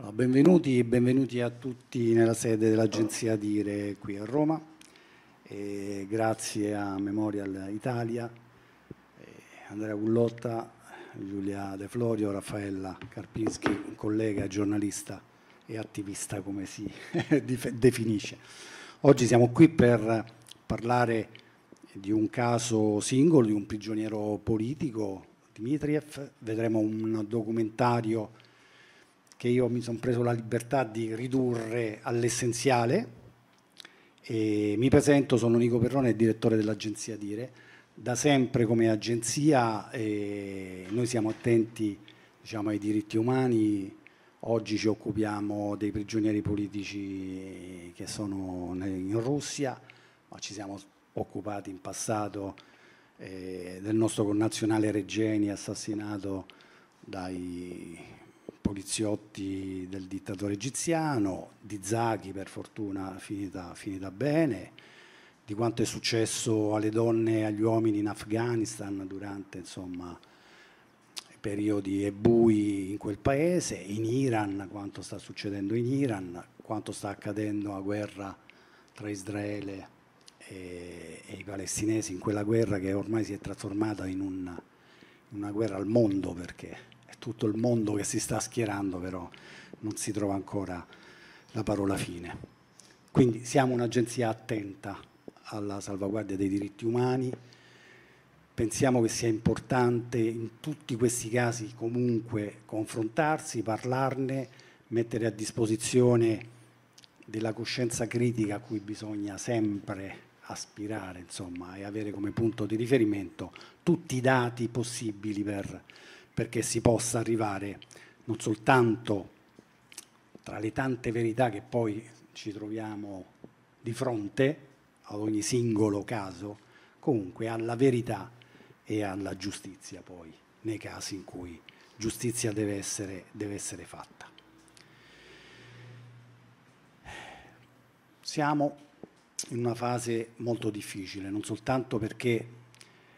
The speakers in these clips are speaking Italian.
Allora, benvenuti, benvenuti a tutti nella sede dell'Agenzia Dire qui a Roma. E grazie a Memorial Italia, Andrea Gullotta, Giulia De Florio, Raffaella Carpinski, collega, giornalista e attivista come si definisce. Oggi siamo qui per parlare di un caso singolo, di un prigioniero politico, Dmitriev. vedremo un documentario che io mi sono preso la libertà di ridurre all'essenziale. E mi presento, sono Nico Perrone, direttore dell'agenzia Dire. Da sempre come agenzia eh, noi siamo attenti diciamo, ai diritti umani, oggi ci occupiamo dei prigionieri politici che sono in Russia, ma ci siamo occupati in passato eh, del nostro connazionale Regeni assassinato dai poliziotti del dittatore egiziano, di Zaghi per fortuna finita, finita bene, di quanto è successo alle donne e agli uomini in Afghanistan durante insomma, periodi e bui in quel paese, in Iran, quanto sta succedendo in Iran, quanto sta accadendo a guerra tra Israele e, e i palestinesi, in quella guerra che ormai si è trasformata in una, in una guerra al mondo perché tutto il mondo che si sta schierando, però non si trova ancora la parola fine. Quindi siamo un'agenzia attenta alla salvaguardia dei diritti umani, pensiamo che sia importante in tutti questi casi comunque confrontarsi, parlarne, mettere a disposizione della coscienza critica a cui bisogna sempre aspirare insomma, e avere come punto di riferimento tutti i dati possibili per perché si possa arrivare non soltanto tra le tante verità che poi ci troviamo di fronte ad ogni singolo caso, comunque alla verità e alla giustizia poi, nei casi in cui giustizia deve essere, deve essere fatta. Siamo in una fase molto difficile, non soltanto perché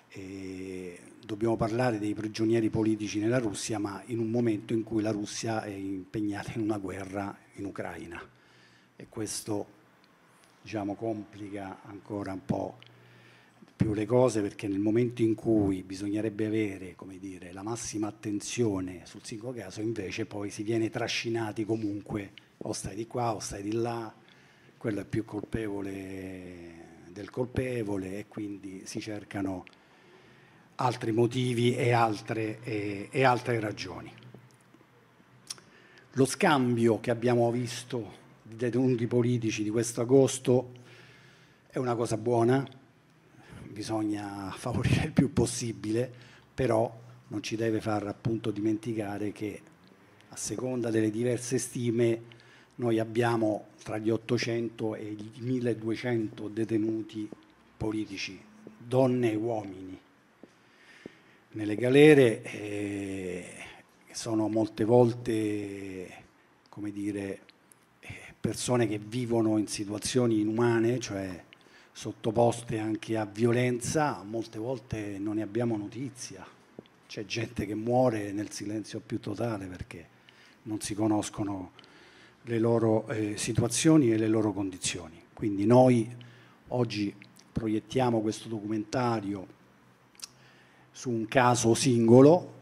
eh, dobbiamo parlare dei prigionieri politici nella Russia, ma in un momento in cui la Russia è impegnata in una guerra in Ucraina e questo diciamo, complica ancora un po' più le cose perché nel momento in cui bisognerebbe avere dire, la massima attenzione sul singolo caso invece poi si viene trascinati comunque o stai di qua o stai di là, quello è più colpevole del colpevole e quindi si cercano altri motivi e altre, e, e altre ragioni. Lo scambio che abbiamo visto di detenuti politici di questo agosto è una cosa buona, bisogna favorire il più possibile, però non ci deve far appunto dimenticare che a seconda delle diverse stime noi abbiamo tra gli 800 e i 1200 detenuti politici, donne e uomini nelle galere eh, sono molte volte come dire, eh, persone che vivono in situazioni inumane, cioè sottoposte anche a violenza, molte volte non ne abbiamo notizia. C'è gente che muore nel silenzio più totale perché non si conoscono le loro eh, situazioni e le loro condizioni. Quindi noi oggi proiettiamo questo documentario su un caso singolo,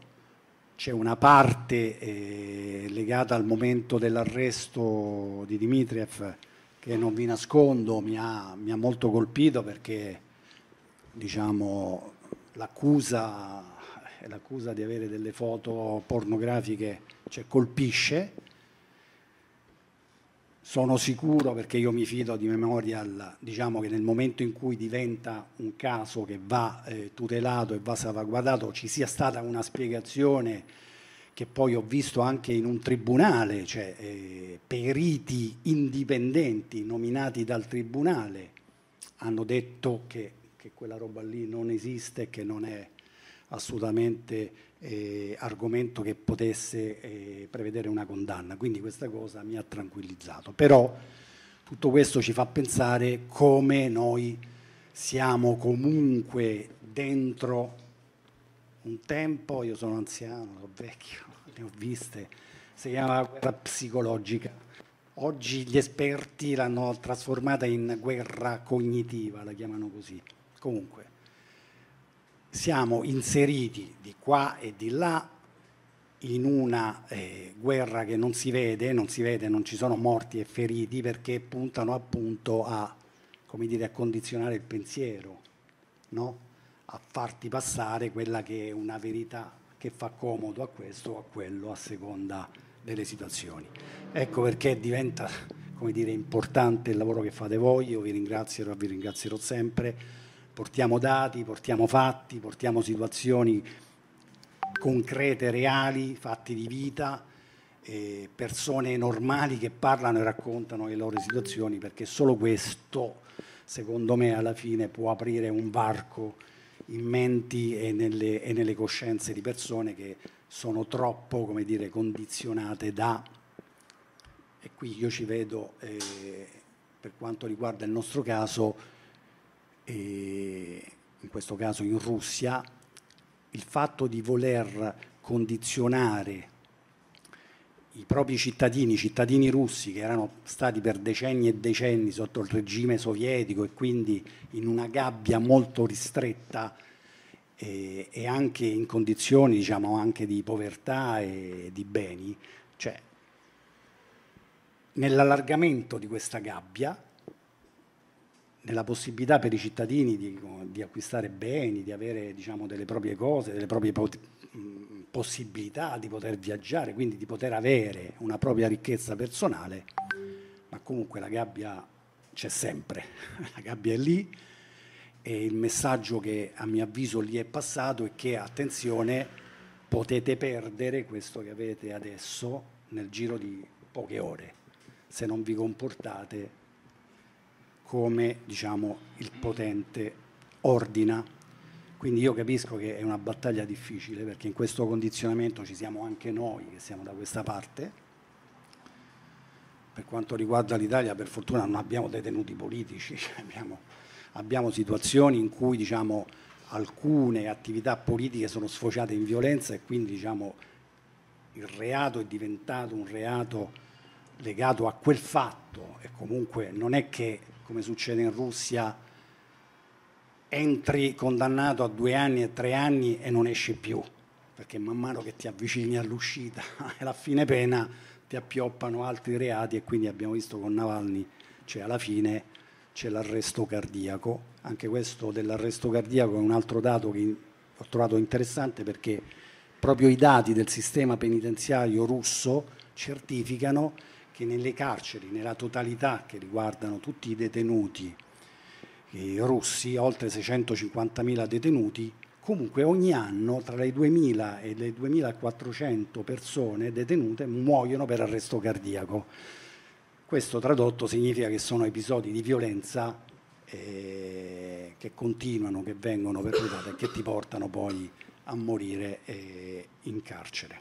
c'è una parte eh, legata al momento dell'arresto di Dimitriev che non vi nascondo mi ha, mi ha molto colpito perché diciamo, l'accusa, eh, l'accusa di avere delle foto pornografiche cioè, colpisce sono sicuro perché io mi fido di Memorial, diciamo che nel momento in cui diventa un caso che va eh, tutelato e va salvaguardato ci sia stata una spiegazione che poi ho visto anche in un tribunale, cioè eh, periti indipendenti nominati dal tribunale hanno detto che, che quella roba lì non esiste, che non è assolutamente eh, argomento che potesse eh, prevedere una condanna, quindi questa cosa mi ha tranquillizzato. Però tutto questo ci fa pensare come noi siamo comunque dentro un tempo, io sono anziano, sono vecchio, ne ho viste, si chiama guerra psicologica. Oggi gli esperti l'hanno trasformata in guerra cognitiva, la chiamano così. Comunque, siamo inseriti di qua e di là in una eh, guerra che non si vede, non si vede, non ci sono morti e feriti perché puntano appunto a, dire, a condizionare il pensiero, no? a farti passare quella che è una verità che fa comodo a questo o a quello a seconda delle situazioni. Ecco perché diventa dire, importante il lavoro che fate voi, io vi ringrazierò, vi ringrazierò sempre portiamo dati, portiamo fatti, portiamo situazioni concrete, reali, fatti di vita, eh, persone normali che parlano e raccontano le loro situazioni, perché solo questo, secondo me, alla fine può aprire un varco in menti e nelle, e nelle coscienze di persone che sono troppo, come dire, condizionate da... E qui io ci vedo, eh, per quanto riguarda il nostro caso, in questo caso in Russia, il fatto di voler condizionare i propri cittadini, i cittadini russi che erano stati per decenni e decenni sotto il regime sovietico e quindi in una gabbia molto ristretta eh, e, anche in condizioni diciamo, anche di povertà e di beni, cioè nell'allargamento di questa gabbia nella possibilità per i cittadini di, di acquistare beni, di avere diciamo, delle proprie cose, delle proprie mm, possibilità di poter viaggiare, quindi di poter avere una propria ricchezza personale, ma comunque la gabbia c'è sempre, la gabbia è lì e il messaggio che a mio avviso lì è passato è che attenzione, potete perdere questo che avete adesso nel giro di poche ore se non vi comportate come diciamo, il potente ordina. Quindi io capisco che è una battaglia difficile perché in questo condizionamento ci siamo anche noi che siamo da questa parte. Per quanto riguarda l'Italia, per fortuna non abbiamo detenuti politici, cioè abbiamo, abbiamo situazioni in cui diciamo, alcune attività politiche sono sfociate in violenza e quindi diciamo, il reato è diventato un reato legato a quel fatto e comunque non è che come succede in Russia, entri condannato a due anni e tre anni e non esci più, perché man mano che ti avvicini all'uscita e alla fine pena ti appioppano altri reati e quindi abbiamo visto con Navalny, cioè alla fine c'è l'arresto cardiaco. Anche questo dell'arresto cardiaco è un altro dato che ho trovato interessante perché proprio i dati del sistema penitenziario russo certificano che che nelle carceri, nella totalità che riguardano tutti i detenuti i russi, oltre 650.000 detenuti, comunque ogni anno tra le 2.000 e le 2.400 persone detenute muoiono per arresto cardiaco. Questo tradotto significa che sono episodi di violenza eh, che continuano, che vengono perpetrati e che ti portano poi a morire eh, in carcere.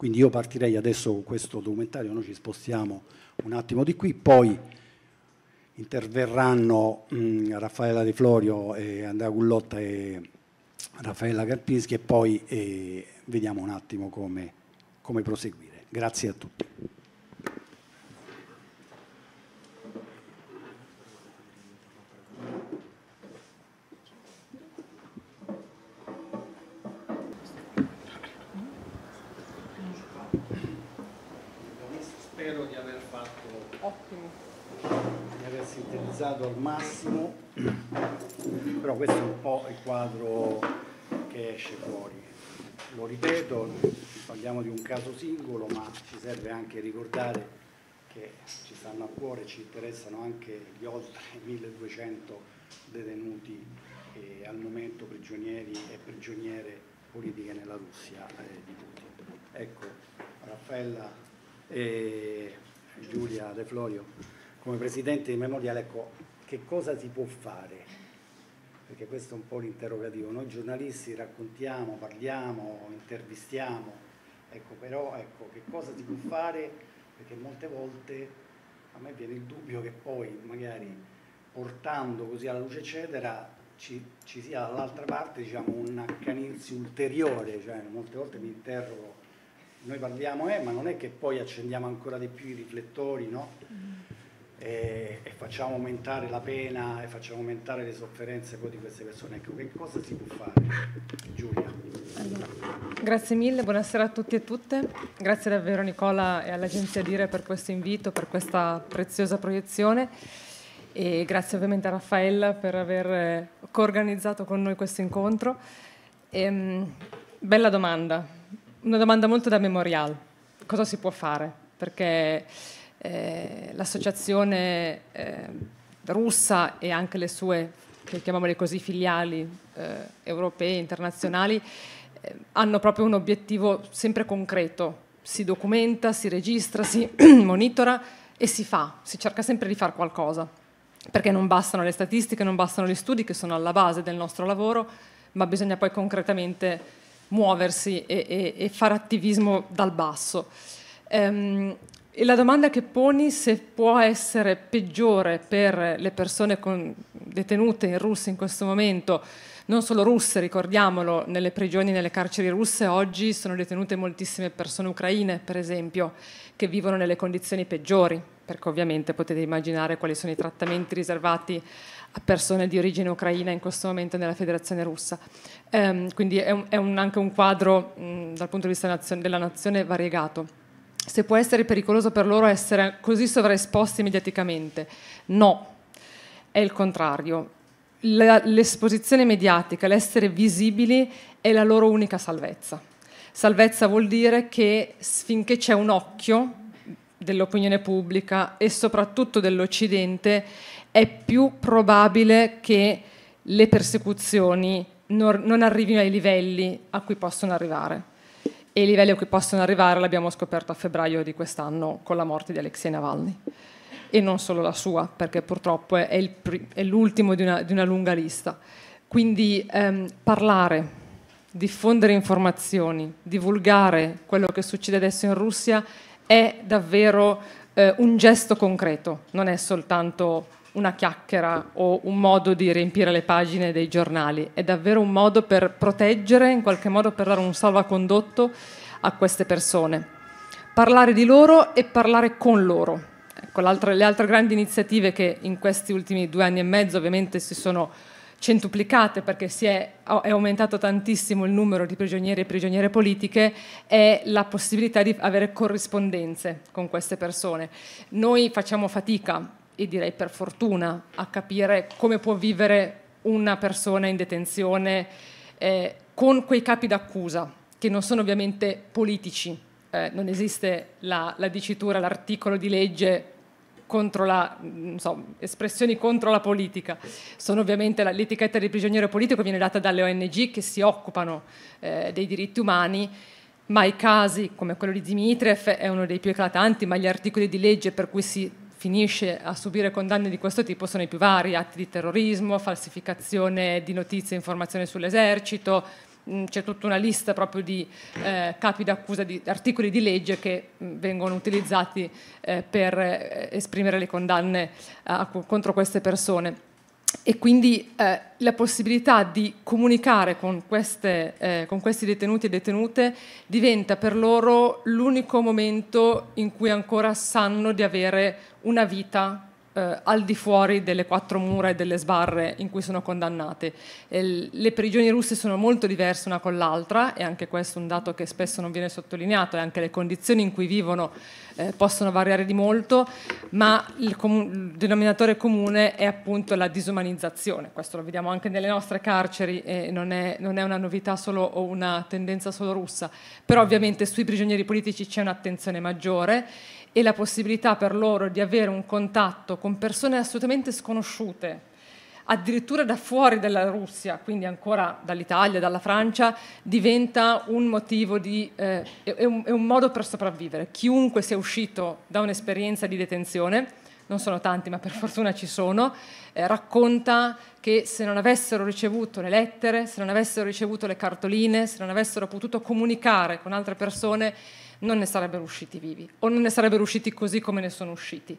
Quindi io partirei adesso con questo documentario, noi ci spostiamo un attimo di qui, poi interverranno mh, Raffaella De Florio, eh, Andrea Gullotta e Raffaella Carpischi e poi eh, vediamo un attimo come, come proseguire. Grazie a tutti. ottimo di aver sintetizzato al massimo però questo è un po' il quadro che esce fuori lo ripeto parliamo di un caso singolo ma ci serve anche ricordare che ci stanno a cuore ci interessano anche gli oltre 1200 detenuti eh, al momento prigionieri e prigioniere politiche nella Russia eh, di Putin ecco Raffaella eh, Giulia De Florio come presidente di Memoriale, ecco, che cosa si può fare? Perché questo è un po' l'interrogativo. Noi giornalisti raccontiamo, parliamo, intervistiamo, ecco, però ecco, che cosa si può fare? Perché molte volte a me viene il dubbio che poi magari portando così alla luce eccetera ci, ci sia dall'altra parte diciamo, un accanirsi ulteriore, cioè molte volte mi interrogo noi parliamo, eh, ma non è che poi accendiamo ancora di più i riflettori, no? Mm. E, e, facciamo aumentare la pena e facciamo aumentare le sofferenze poi di queste persone. Ecco, che cosa si può fare, Giulia? Allora, grazie mille, buonasera a tutti e tutte. Grazie davvero Nicola e all'Agenzia Dire per questo invito, per questa preziosa proiezione e grazie ovviamente a Raffaella per aver coorganizzato con noi questo incontro. E, ehm, bella domanda, una domanda molto da memorial. Cosa si può fare? Perché eh, l'associazione eh, russa e anche le sue, chiamiamole così, filiali eh, europee, internazionali, eh, hanno proprio un obiettivo sempre concreto. Si documenta, si registra, si monitora e si fa, si cerca sempre di fare qualcosa. Perché non bastano le statistiche, non bastano gli studi che sono alla base del nostro lavoro, ma bisogna poi concretamente muoversi e, e, e fare attivismo dal basso. Ehm, e la domanda che poni se può essere peggiore per le persone con, detenute in Russia in questo momento non solo russe, ricordiamolo, nelle prigioni, nelle carceri russe oggi sono detenute moltissime persone ucraine, per esempio, che vivono nelle condizioni peggiori, perché ovviamente potete immaginare quali sono i trattamenti riservati a persone di origine ucraina in questo momento nella Federazione russa. Ehm, quindi è, un, è un, anche un quadro mh, dal punto di vista nazione, della nazione variegato se può essere pericoloso per loro essere così sovraesposti mediaticamente. No, è il contrario la, l'esposizione mediatica, l'essere visibili è la loro unica salvezza. Salvezza vuol dire che finché c'è un occhio dell'opinione pubblica e soprattutto dell'Occidente, è più probabile che le persecuzioni non, non arrivino ai livelli a cui possono arrivare. E i livelli a cui possono arrivare l'abbiamo scoperto a febbraio di quest'anno con la morte di Alexei Navalny e non solo la sua, perché purtroppo è, è l'ultimo di, di una, lunga lista. Quindi ehm, parlare, diffondere informazioni, divulgare quello che succede adesso in Russia è davvero eh, un gesto concreto, non è soltanto una chiacchiera o un modo di riempire le pagine dei giornali, è davvero un modo per proteggere, in qualche modo per dare un salvacondotto a queste persone. Parlare di loro e parlare con loro, con le altre grandi iniziative che in questi ultimi due anni e mezzo ovviamente si sono centuplicate perché è, è, aumentato tantissimo il numero di prigionieri e prigioniere politiche, è la possibilità di avere corrispondenze con queste persone. Noi facciamo fatica, e direi per fortuna, a capire come può vivere una persona in detenzione eh, con quei capi d'accusa, che non sono ovviamente politici. Eh, non esiste la, la dicitura, l'articolo di legge contro la, so, espressioni contro la politica. Sono ovviamente l'etichetta di prigioniero politico viene data dalle ONG che si occupano eh, dei diritti umani, ma i casi come quello di Dimitriev è uno dei più eclatanti, ma gli articoli di legge per cui si finisce a subire condanne di questo tipo sono i più vari, atti di terrorismo, falsificazione di notizie e informazioni sull'esercito, c'è tutta una lista proprio di eh, capi d'accusa, di articoli di legge che vengono utilizzati eh, per eh, esprimere le condanne contro queste persone. E quindi eh, la possibilità di comunicare con, queste, eh, con questi detenuti e detenute diventa per loro l'unico momento in cui ancora sanno di avere una vita eh, al di fuori delle quattro mura e delle sbarre in cui sono condannate. Eh, le prigioni russe sono molto diverse una con l'altra e anche questo è un dato che spesso non viene sottolineato e anche le condizioni in cui vivono eh, possono variare di molto, ma il, com- il, denominatore comune è appunto la disumanizzazione. Questo lo vediamo anche nelle nostre carceri e non è, non è una novità solo, o una tendenza solo russa, però ovviamente sui prigionieri politici c'è un'attenzione maggiore e la possibilità per loro di avere un contatto con persone assolutamente sconosciute, addirittura da fuori della Russia, quindi ancora dall'Italia, dalla Francia, diventa un motivo di... Eh, è, un, è un modo per sopravvivere. Chiunque sia uscito da un'esperienza di detenzione, non sono tanti ma per fortuna ci sono, eh, racconta che se non avessero ricevuto le lettere, se non avessero ricevuto le cartoline, se non avessero potuto comunicare con altre persone, non ne sarebbero usciti vivi o non ne sarebbero usciti così come ne sono usciti.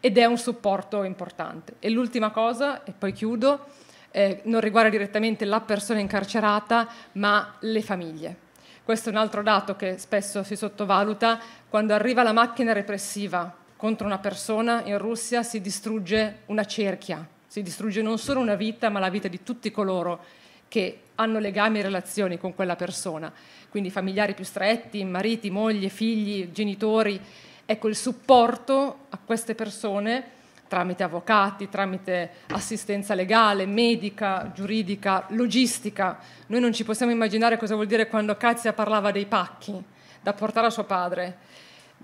Ed è un supporto importante. E l'ultima cosa, e poi chiudo, eh, non riguarda direttamente la persona incarcerata, ma le famiglie. Questo è un altro dato che spesso si sottovaluta. Quando arriva la macchina repressiva contro una persona in Russia si distrugge una cerchia, si distrugge non solo una vita, ma la vita di tutti coloro che hanno legami e relazioni con quella persona quindi familiari più stretti, mariti, moglie, figli, genitori. Ecco, il supporto a queste persone tramite avvocati, tramite assistenza legale, medica, giuridica, logistica. Noi non ci possiamo immaginare cosa vuol dire quando Cazia parlava dei pacchi da portare a suo padre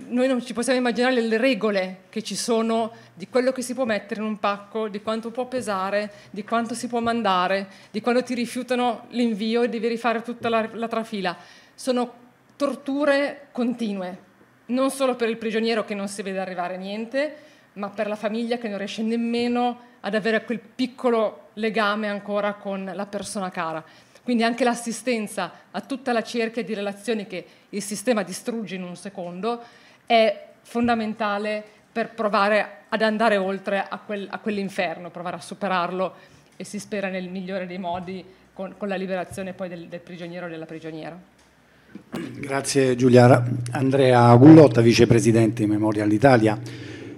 noi non ci possiamo immaginare le regole che ci sono di quello che si può mettere in un pacco, di quanto può pesare, di quanto si può mandare, di quando ti rifiutano l'invio e devi rifare tutta la, la trafila. Sono torture continue, non solo per il prigioniero che non si vede arrivare niente, ma per la famiglia che non riesce nemmeno ad avere quel piccolo legame ancora con la persona cara. Quindi anche l'assistenza a tutta la cerchia di relazioni che il sistema distrugge in un secondo è fondamentale per provare ad andare oltre a, quel, a quell'inferno, provare a superarlo e si spera nel migliore dei modi con, con la liberazione poi del, del prigioniero o della prigioniera. Grazie Giulia. Andrea Gullotta, vicepresidente di Memorial Italia.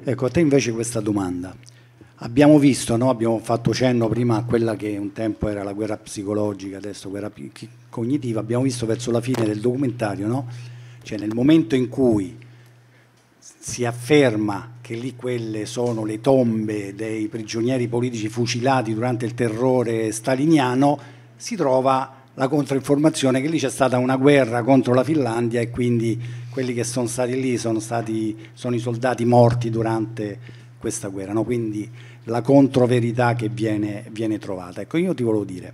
Ecco, a te invece questa domanda. Abbiamo visto, no? abbiamo fatto cenno prima a quella che un tempo era la guerra psicologica, adesso guerra cognitiva, abbiamo visto verso la fine del documentario, no? cioè nel momento in cui si afferma che lì quelle sono le tombe dei prigionieri politici fucilati durante il terrore staliniano, si trova la controinformazione che lì c'è stata una guerra contro la Finlandia e quindi quelli che sono stati lì sono, stati, sono i soldati morti durante questa guerra. No? Quindi la controverità che viene, viene trovata. Ecco, io ti volevo dire,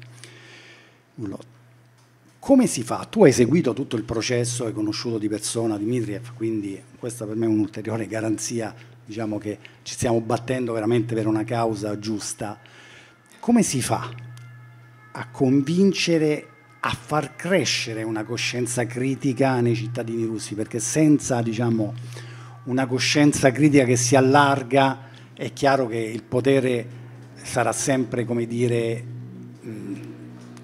un lotto. Come si fa? Tu hai seguito tutto il processo, hai conosciuto di persona Dimitriev, quindi questa per me è un'ulteriore garanzia, diciamo che ci stiamo battendo veramente per una causa giusta. Come si fa a convincere, a far crescere una coscienza critica nei cittadini russi? Perché senza, diciamo, una coscienza critica che si allarga, è chiaro che il potere sarà sempre, come dire,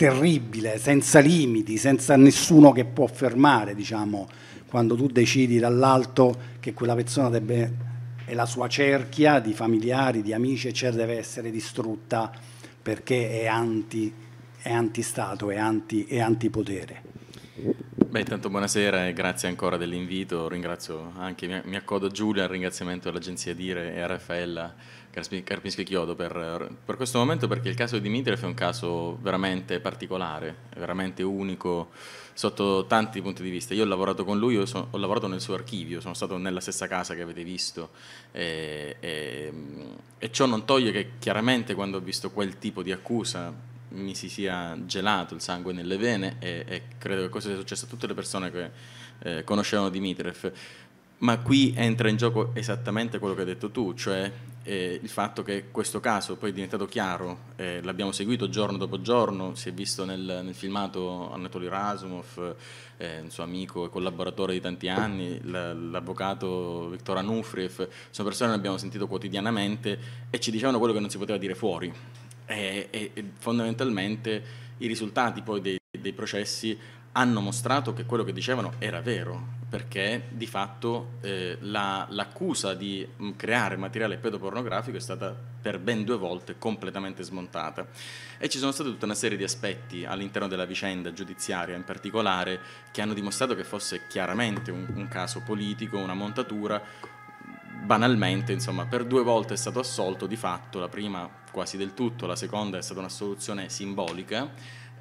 terribile, senza limiti, senza nessuno che può fermare, diciamo, quando tu decidi dall'alto che quella persona deve, e la sua cerchia di familiari, di amici, eccetera, deve essere distrutta perché è, anti, è antistato, è, anti, è antipotere. Beh, intanto buonasera e grazie ancora dell'invito, ringrazio anche, mi accodo a Giulia, al ringraziamento all'agenzia Dire e a Raffaella Karpinski Chiodo per, per, questo momento perché il caso di Dimitriev è un caso veramente particolare, veramente unico sotto tanti punti di vista. Io ho lavorato con lui, sono, ho lavorato nel suo archivio, sono stato nella stessa casa che avete visto e, e, e ciò non toglie che chiaramente quando ho visto quel tipo di accusa mi si sia gelato il sangue nelle vene e, e, credo che questo sia successo a tutte le persone che eh, conoscevano Dimitriev. Ma qui entra in gioco esattamente quello che hai detto tu, cioè eh, il fatto che questo caso poi è diventato chiaro, eh, l'abbiamo seguito giorno dopo giorno, si è visto nel, nel filmato Anatoly Rasumov, eh, un suo amico e collaboratore di tanti anni, l'avvocato Viktor Anufriev, sono persone che abbiamo sentito quotidianamente e ci dicevano quello che non si poteva dire fuori. E, e, e fondamentalmente i risultati poi dei, dei processi hanno mostrato che quello che dicevano era vero perché di fatto eh, la, l'accusa di mm, creare materiale pedopornografico è stata per ben due volte completamente smontata e ci sono state tutta una serie di aspetti all'interno della vicenda giudiziaria in particolare che hanno dimostrato che fosse chiaramente un, un caso politico, una montatura, banalmente, insomma, per due volte è stato assolto di fatto, la prima quasi del tutto, la seconda è stata un'assoluzione simbolica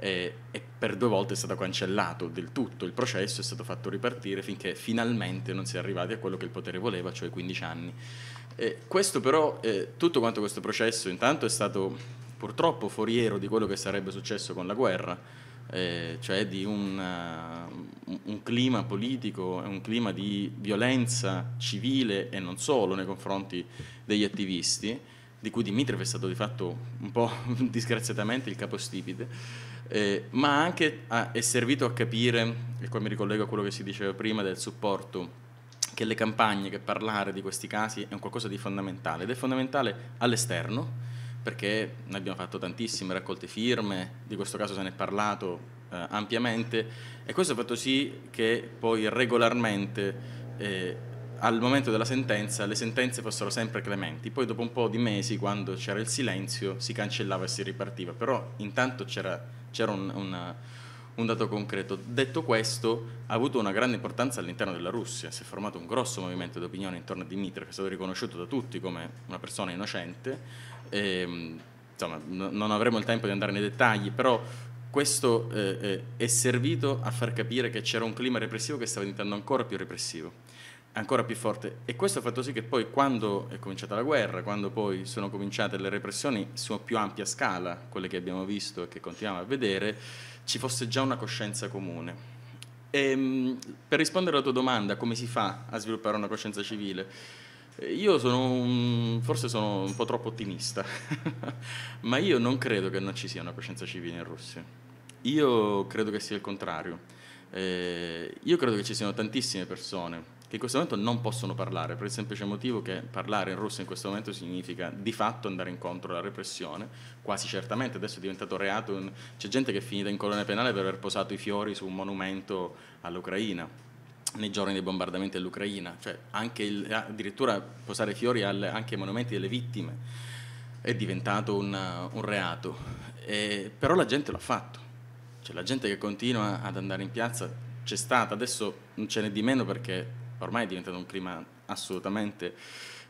e, e, per due volte è stato cancellato del tutto il processo, è stato fatto ripartire finché finalmente non si è arrivati a quello che il potere voleva, cioè 15 anni. E questo però, eh, tutto quanto questo processo intanto è stato purtroppo foriero di quello che sarebbe successo con la guerra, eh, cioè di un, uh, un clima politico, un clima di violenza civile e non solo nei confronti degli attivisti, di cui Dimitrov è stato di fatto un po' disgraziatamente il capostipite eh, ma anche a, è servito a capire, e qua mi ricollego a quello che si diceva prima del supporto, che le campagne, che parlare di questi casi è un qualcosa di fondamentale ed è fondamentale all'esterno perché ne abbiamo fatto tantissime raccolte firme, di questo caso se ne è parlato eh, ampiamente e questo ha fatto sì che poi regolarmente eh, al momento della sentenza le sentenze fossero sempre clementi, poi dopo un po' di mesi quando c'era il silenzio si cancellava e si ripartiva, però intanto c'era c'era un, un, eh, un dato concreto. Detto questo, ha avuto una grande importanza all'interno della Russia, si è formato un grosso movimento d'opinione intorno a Dimitrov, che è stato riconosciuto da tutti come una persona innocente. E, ehm, insomma, no, non avremo il tempo di andare nei dettagli, però questo eh, eh, è servito a far capire che c'era un clima repressivo che stava diventando ancora più repressivo ancora più forte. E questo ha fatto sì che poi quando è cominciata la guerra, quando poi sono cominciate le repressioni su più ampia scala, quelle che abbiamo visto e che continuiamo a vedere, ci fosse già una coscienza comune. E, ehm, per rispondere alla tua domanda, come si fa a sviluppare una coscienza civile? Io sono un, forse sono un po' troppo ottimista, ma io non credo che non ci sia una coscienza civile in Russia. Io credo che sia il contrario. Eh, io credo che ci siano tantissime persone che in questo momento non possono parlare, per il semplice motivo che parlare in Russia in questo momento significa di fatto andare incontro alla repressione, quasi certamente adesso è diventato reato, c'è gente che è finita in colonia penale per aver posato i fiori su un monumento all'Ucraina nei giorni dei bombardamenti all'Ucraina, cioè il, addirittura posare fiori al, anche ai monumenti delle vittime è diventato una, un reato, e, però la gente l'ha fatto, cioè la gente che continua ad andare in piazza c'è stata, adesso non ce n'è di meno perché ormai è diventato un clima assolutamente,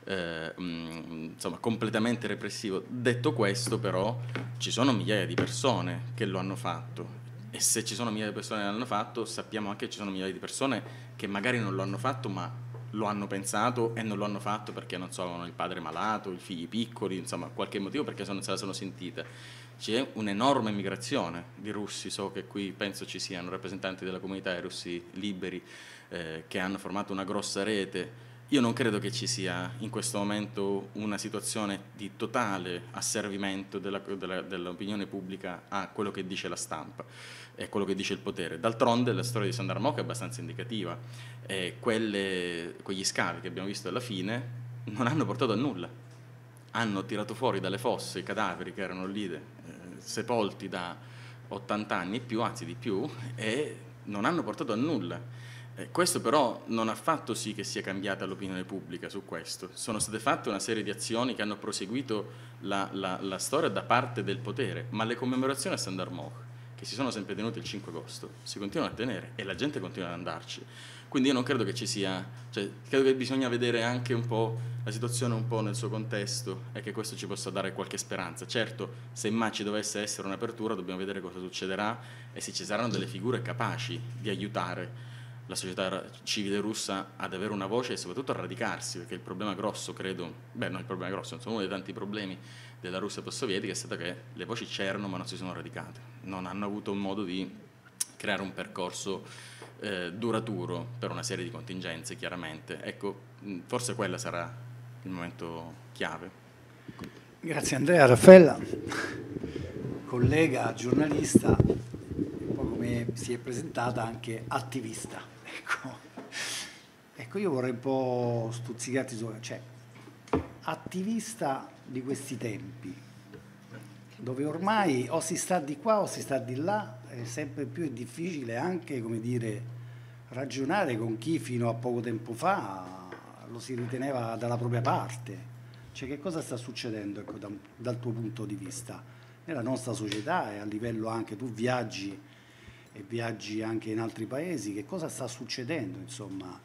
eh, mm, insomma, completamente repressivo. Detto questo, però, ci sono migliaia di persone che lo hanno fatto. E se ci sono migliaia di persone che l'hanno fatto, sappiamo anche che ci sono migliaia di persone che magari non lo hanno fatto, ma lo hanno pensato e non lo hanno fatto perché non so, il padre malato, i figli piccoli, insomma, qualche motivo perché non se la sono sentita. C'è un'enorme migrazione di russi, so che qui penso ci siano rappresentanti della comunità e russi liberi eh, che hanno formato una grossa rete. Io non credo che ci sia in questo momento una situazione di totale asservimento dell'opinione della, dell pubblica a quello che dice la stampa e quello che dice il potere. D'altronde la storia di Sandra è abbastanza indicativa e quelle, quegli scavi che abbiamo visto alla fine non hanno portato a nulla. Hanno tirato fuori dalle fosse i cadaveri che erano lì eh, sepolti da 80 anni e più, anzi di più, e non hanno portato a nulla eh, questo però non ha fatto sì che sia cambiata l'opinione pubblica su questo. Sono state fatte una serie di azioni che hanno proseguito la, la, la storia da parte del potere, ma le commemorazioni a Sandarmoch, che si sono sempre tenute il 5 agosto, si continuano a tenere e la gente continua ad andarci. Quindi io non credo che ci sia, cioè, credo che bisogna vedere anche un po' la situazione un po' nel suo contesto e che questo ci possa dare qualche speranza. Certo, se mai ci dovesse essere un'apertura dobbiamo vedere cosa succederà e se ci saranno delle figure capaci di aiutare la società civile russa ad avere una voce e soprattutto a radicarsi, perché il problema grosso, credo, beh non il problema grosso, insomma uno dei tanti problemi della Russia post-sovietica è stato che le voci c'erano ma non si sono radicate, non hanno avuto modo di creare un percorso eh, duraturo per una serie di contingenze chiaramente. Ecco, forse quello sarà il momento chiave. Grazie Andrea, Raffaella, collega giornalista, un po' come si è presentata anche attivista. Ecco. ecco, io vorrei un po' stuzzicarti su... Cioè, attivista di questi tempi, dove ormai o si sta di qua o si sta di là, è sempre più difficile anche, come dire, ragionare con chi fino a poco tempo fa lo si riteneva dalla propria parte. Cioè che cosa sta succedendo ecco, da, dal tuo punto di vista nella nostra società e a livello anche tu viaggi e viaggi anche in altri paesi, che cosa sta succedendo insomma,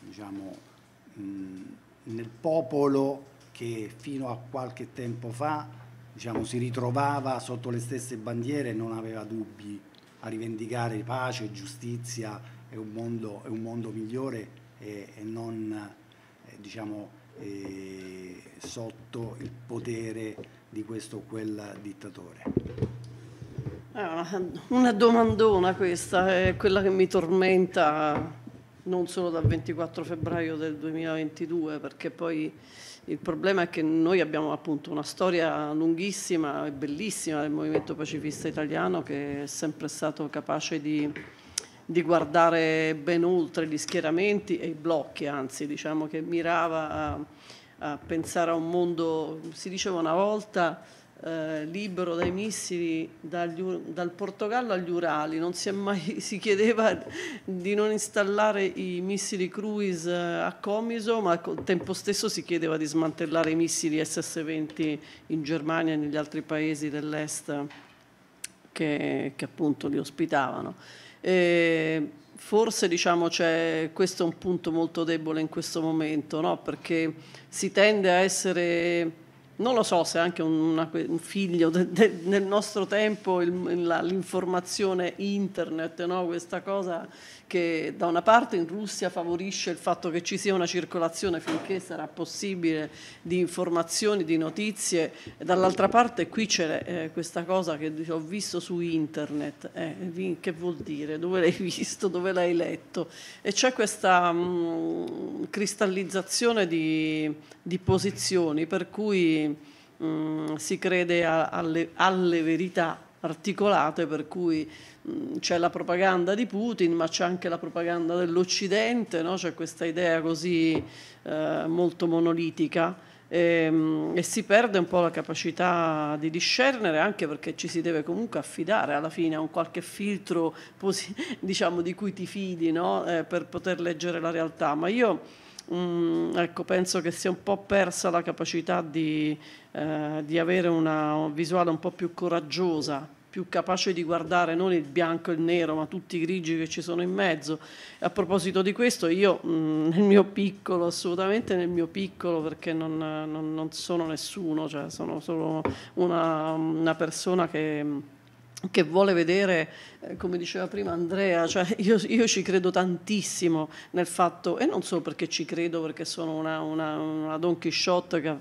diciamo, nel popolo che fino a qualche tempo fa diciamo, si ritrovava sotto le stesse bandiere e non aveva dubbi a rivendicare pace, giustizia e un mondo, e un mondo migliore e, e non eh, diciamo, eh, sotto il potere di questo o quel dittatore. Eh, una domandona questa, è eh, quella che mi tormenta non solo dal 24 febbraio del 2022, perché poi il problema è che noi abbiamo appunto una storia lunghissima e bellissima del movimento pacifista italiano che è sempre stato capace di, di guardare ben oltre gli schieramenti e i blocchi, anzi diciamo che mirava a, a pensare a un mondo, si diceva una volta, eh, libero dai missili dagli, dal Portogallo agli Urali, non si, è mai, si chiedeva di non installare i missili Cruise eh, a Comiso, ma al tempo stesso si chiedeva di smantellare i missili SS-20 in Germania e negli altri paesi dell'est che, che, appunto li ospitavano. E, forse diciamo, cioè, questo è un punto molto debole in questo momento, no? perché si tende a essere non lo so se anche una, un figlio de, de, nel nostro tempo il, la, l'informazione internet, no? questa cosa che da una parte in Russia favorisce il fatto che ci sia una circolazione finché sarà possibile di informazioni, di notizie, e dall'altra parte qui c'è eh, questa cosa che ho visto su internet, eh, che vuol dire, dove l'hai visto, dove l'hai letto, e c'è questa mh, mm, cristallizzazione di, di, posizioni per cui mh, mm, si crede a, alle, alle verità articolate per cui Mm, c'è la propaganda di Putin, ma c'è anche la propaganda dell'Occidente, no? c'è questa idea così eh, molto monolitica. E, ehm, e, si perde un po' la capacità di discernere anche perché ci si deve comunque affidare alla fine a un qualche filtro diciamo, di cui ti fidi no? eh, per poter leggere la realtà ma io mh, mm, ecco, penso che sia un po' persa la capacità di, eh, di avere una visuale un po' più coraggiosa più capace di guardare non il bianco e il nero, ma tutti i grigi che ci sono in mezzo. a proposito di questo, io mm, nel mio piccolo, assolutamente nel mio piccolo, perché non, non, non sono nessuno, cioè sono solo una, una persona che mm, che vuole vedere, eh, come diceva prima Andrea, cioè io, io, ci credo tantissimo nel fatto, e non solo perché ci credo, perché sono una, una, una Don Quixote che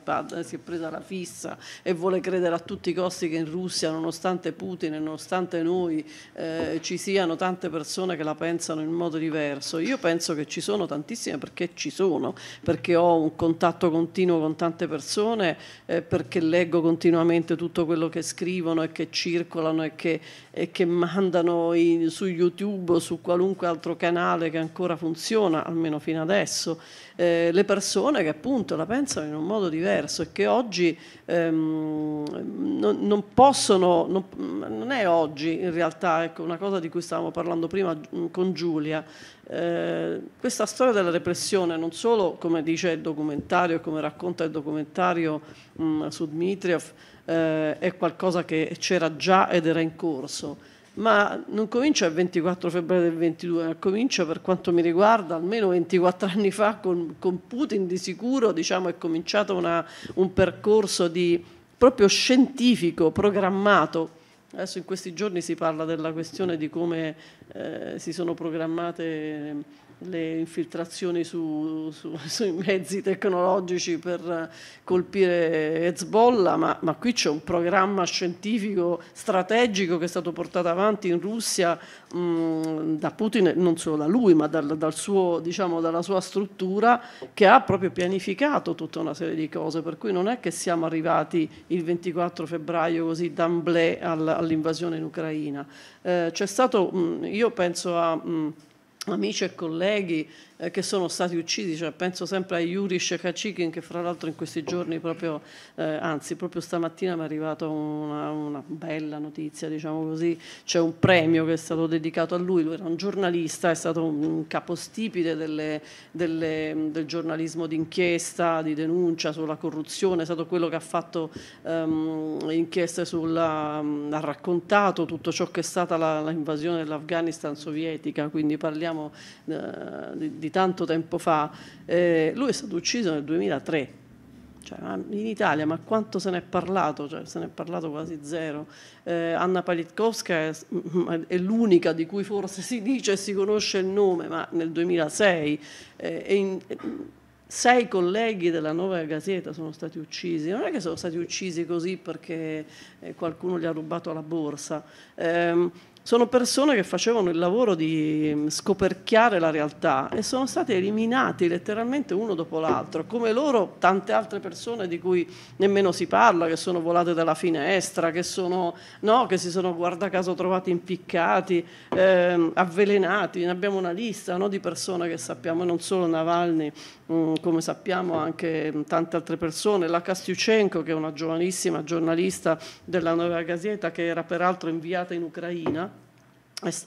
si è presa la fissa e vuole credere a tutti i costi che in Russia, nonostante Putin e nonostante noi, eh, ci siano tante persone che la pensano in modo diverso. Io penso che ci sono tantissime perché ci sono, perché ho un contatto continuo con tante persone, eh, perché leggo continuamente tutto quello che scrivono e che circolano e che che, eh, che mandano in, su YouTube o su qualunque altro canale che ancora funziona, almeno fino adesso, eh, le persone che appunto la pensano in un modo diverso e che oggi ehm, non, non, possono, non, non, è oggi in realtà, ecco una cosa di cui stavamo parlando prima con Giulia, eh, questa storia della repressione non solo come dice il documentario, come racconta il documentario mh, su Dmitriev, eh, è qualcosa che c'era già ed era in corso, ma non comincia il 24 febbraio del 22, ma comincia per quanto mi riguarda almeno 24 anni fa con, con Putin di sicuro, diciamo, è cominciato una, un percorso di, proprio scientifico, programmato, Adesso in questi giorni si parla della questione di come eh, si sono programmate le infiltrazioni su, su, sui mezzi tecnologici per colpire Hezbollah, ma, ma qui c'è un programma scientifico strategico che è stato portato avanti in Russia mh, mm, da Putin, non solo da lui, ma dal, dal suo, diciamo, dalla sua struttura che ha proprio pianificato tutta una serie di cose, per cui non è che siamo arrivati il 24 febbraio così d'amblè all'invasione in Ucraina. Eh, c'è stato, mh, mm, io penso a... Mh, mm, amici e colleghi eh, che sono stati uccisi, cioè, penso sempre a Yuri Shekachikin che fra l'altro in questi giorni, proprio, eh, anzi proprio stamattina mi è arrivata una, una, bella notizia, diciamo così, c'è un premio che è stato dedicato a lui, lui era un giornalista, è stato un capostipite delle, delle, del giornalismo d'inchiesta, di denuncia sulla corruzione, è stato quello che ha fatto um, inchieste sulla... Um, ha raccontato tutto ciò che è stata l'invasione dell'Afghanistan sovietica, quindi parliamo eh, di, di tanto tempo fa, eh, lui è stato ucciso nel 2003. Cioè, in Italia, ma quanto se n'è parlato? Cioè, se n'è parlato quasi zero. Eh, Anna Palitkovska è, mm, mm, è, l'unica di cui forse si dice e si conosce il nome, ma nel 2006 eh, in, sei colleghi della Nuova Gazeta sono stati uccisi. Non è che sono stati uccisi così perché eh, qualcuno gli ha rubato la borsa. Eh, sono persone che facevano il lavoro di mm, scoperchiare la realtà e sono stati eliminati letteralmente uno dopo l'altro, come loro tante altre persone di cui nemmeno si parla, che sono volate dalla finestra, che, sono, no, che si sono guarda caso trovati impiccati, eh, avvelenati, ne abbiamo una lista no, di persone che sappiamo, non solo Navalny, mh, mm, come sappiamo anche mm, tante altre persone, la Castiucenko che è una giovanissima giornalista della Nuova Gazeta che era peraltro inviata in Ucraina,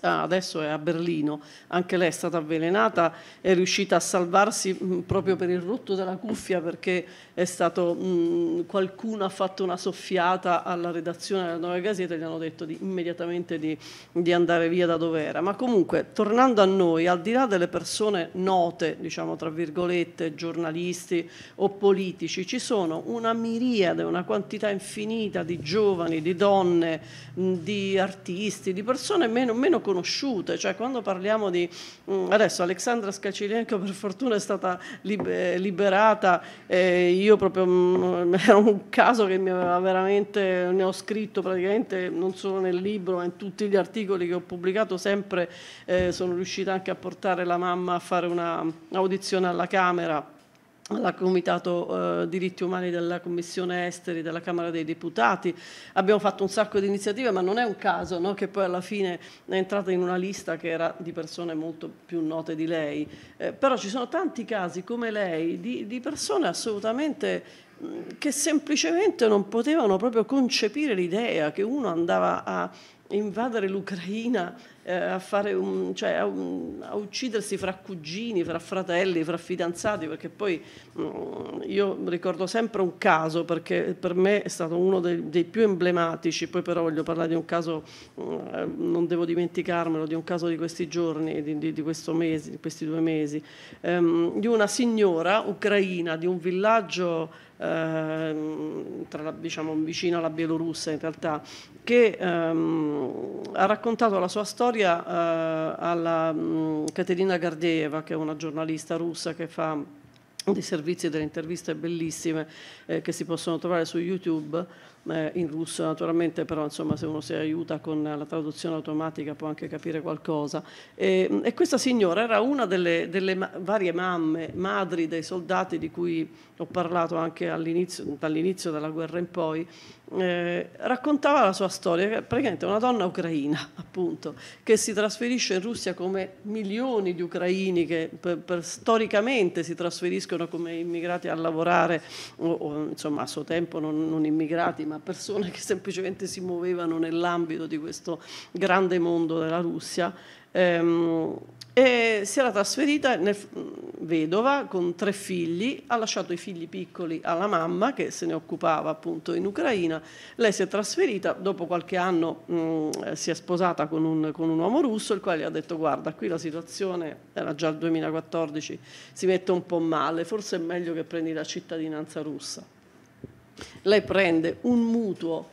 adesso è a Berlino, anche lei è stata avvelenata, è riuscita a salvarsi mm, proprio per il rotto della cuffia perché stato, mh, mm, qualcuno ha fatto una soffiata alla redazione della Nuova Gazzetta e gli hanno detto di, immediatamente di, di, andare via da dove era. Ma comunque, tornando a noi, al di là delle persone note, diciamo tra virgolette, giornalisti o politici, ci sono una miriade, una quantità infinita di giovani, di donne, mh, mm, di artisti, di persone meno, meno nemmeno conosciute, cioè quando parliamo di mm, adesso Alexandra Scacilenko per fortuna è stata liberata, eh, io proprio mh, mm, era un caso che mi aveva veramente, ne ho scritto praticamente non solo nel libro ma in tutti gli articoli che ho pubblicato sempre eh, sono riuscita anche a portare la mamma a fare un'audizione alla Camera alla Comitato eh, Diritti Umani della Commissione Esteri della Camera dei Deputati. Abbiamo fatto un sacco di iniziative, ma non è un caso no, che poi alla fine è entrata in una lista che era di persone molto più note di lei. Eh, però ci sono tanti casi come lei di, di persone assolutamente che semplicemente non potevano proprio concepire l'idea che uno andava a invadere l'Ucraina eh, a, un, cioè a, un, a, uccidersi fra cugini, fra fratelli, fra fidanzati, perché poi mh, mm, io ricordo sempre un caso, perché per me è stato uno dei, dei più emblematici, poi però voglio parlare di un caso, mh, mm, non devo dimenticarmelo, di un caso di questi giorni, di, di, di questo mese, di questi due mesi, ehm, di una signora ucraina di un villaggio Ehm, tra diciamo, vicino alla Bielorussia in realtà, che ehm, ha raccontato la sua storia eh, alla mh, mm, Caterina Gardieva, che è una giornalista russa che fa dei servizi e delle interviste bellissime eh, che si possono trovare su YouTube eh, in russo naturalmente però insomma se uno si aiuta con la traduzione automatica può anche capire qualcosa e, e questa signora era una delle, delle varie mamme madri dei soldati di cui ho parlato anche dall'inizio della guerra in poi, eh, raccontava la sua storia, praticamente una donna ucraina, appunto, che si trasferisce in Russia come milioni di ucraini che per, per, storicamente si trasferiscono come immigrati a lavorare, o, o insomma a suo tempo non, non, immigrati, ma persone che semplicemente si muovevano nell'ambito di questo grande mondo della Russia. Ehm, e si era trasferita nel, vedova con tre figli, ha lasciato i figli piccoli alla mamma che se ne occupava appunto in Ucraina, lei si è trasferita, dopo qualche anno mh, si è sposata con un, con un, uomo russo il quale ha detto guarda qui la situazione era già il 2014, si mette un po' male, forse è meglio che prendi la cittadinanza russa. Lei prende un mutuo,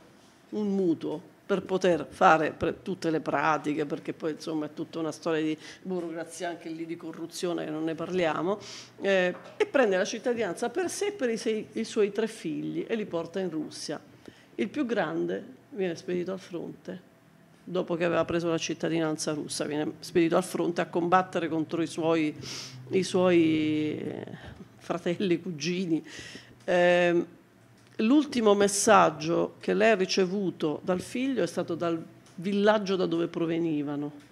un mutuo per poter fare tutte le pratiche, perché poi insomma è tutta una storia di burocrazia anche lì di corruzione che non ne parliamo, eh, e prende la cittadinanza per sé e per i, sei, i suoi tre figli e li porta in Russia. Il più grande viene spedito al fronte dopo che aveva preso la cittadinanza russa, viene spedito al fronte a combattere contro i suoi, i suoi eh, fratelli, cugini. Eh, L'ultimo messaggio che lei ha ricevuto dal figlio è stato dal villaggio da dove provenivano.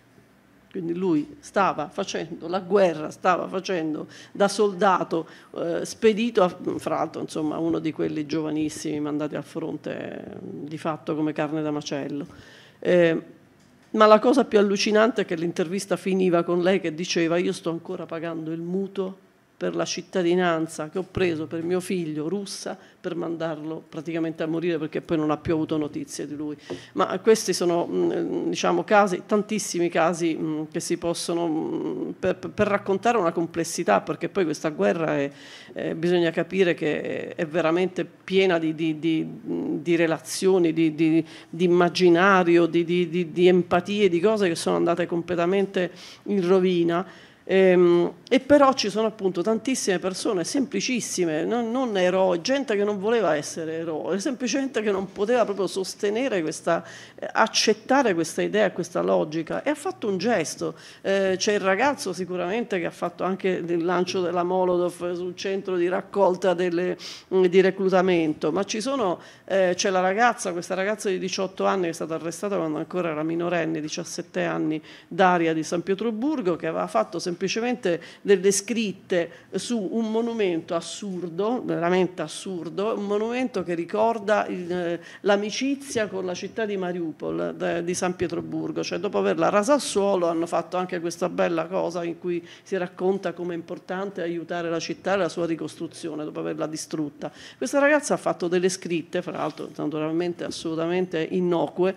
Quindi lui stava facendo la guerra, stava facendo da soldato, eh, spedito, a, fra l'altro insomma uno di quelli giovanissimi mandati a fronte mm, di fatto come carne da macello. Eh, ma la cosa più allucinante è che l'intervista finiva con lei che diceva io sto ancora pagando il mutuo per la cittadinanza che ho preso per mio figlio russa per mandarlo praticamente a morire perché poi non ha più avuto notizie di lui. Ma questi sono mm, diciamo, casi, tantissimi casi mm, che si possono mm, per, per raccontare una complessità perché poi questa guerra è, eh, bisogna capire che è veramente piena di, di, di, di relazioni, di, immaginario, di empatie, di cose che sono andate completamente in rovina e, ehm, e, però ci sono appunto tantissime persone semplicissime, non, non eroi, gente che non voleva essere eroe, semplicemente che non poteva proprio sostenere questa, eh, accettare questa idea, questa logica e ha fatto un gesto. Eh, c'è il ragazzo sicuramente che ha fatto anche il lancio della Molotov sul centro di raccolta delle, mm, di reclutamento, ma ci sono, eh, c'è la ragazza, questa ragazza di 18 anni che è stata arrestata quando ancora era minorenne, 17 anni, Daria di San Pietroburgo, che aveva fatto semplicemente semplicemente delle scritte su un monumento assurdo, veramente assurdo, un monumento che ricorda il, eh, l'amicizia con la città di Mariupol, de, di San Pietroburgo, cioè dopo averla rasa al suolo hanno fatto anche questa bella cosa in cui si racconta come è importante aiutare la città e la sua ricostruzione dopo averla distrutta. Questa ragazza ha fatto delle scritte, fra l'altro naturalmente assolutamente innocue,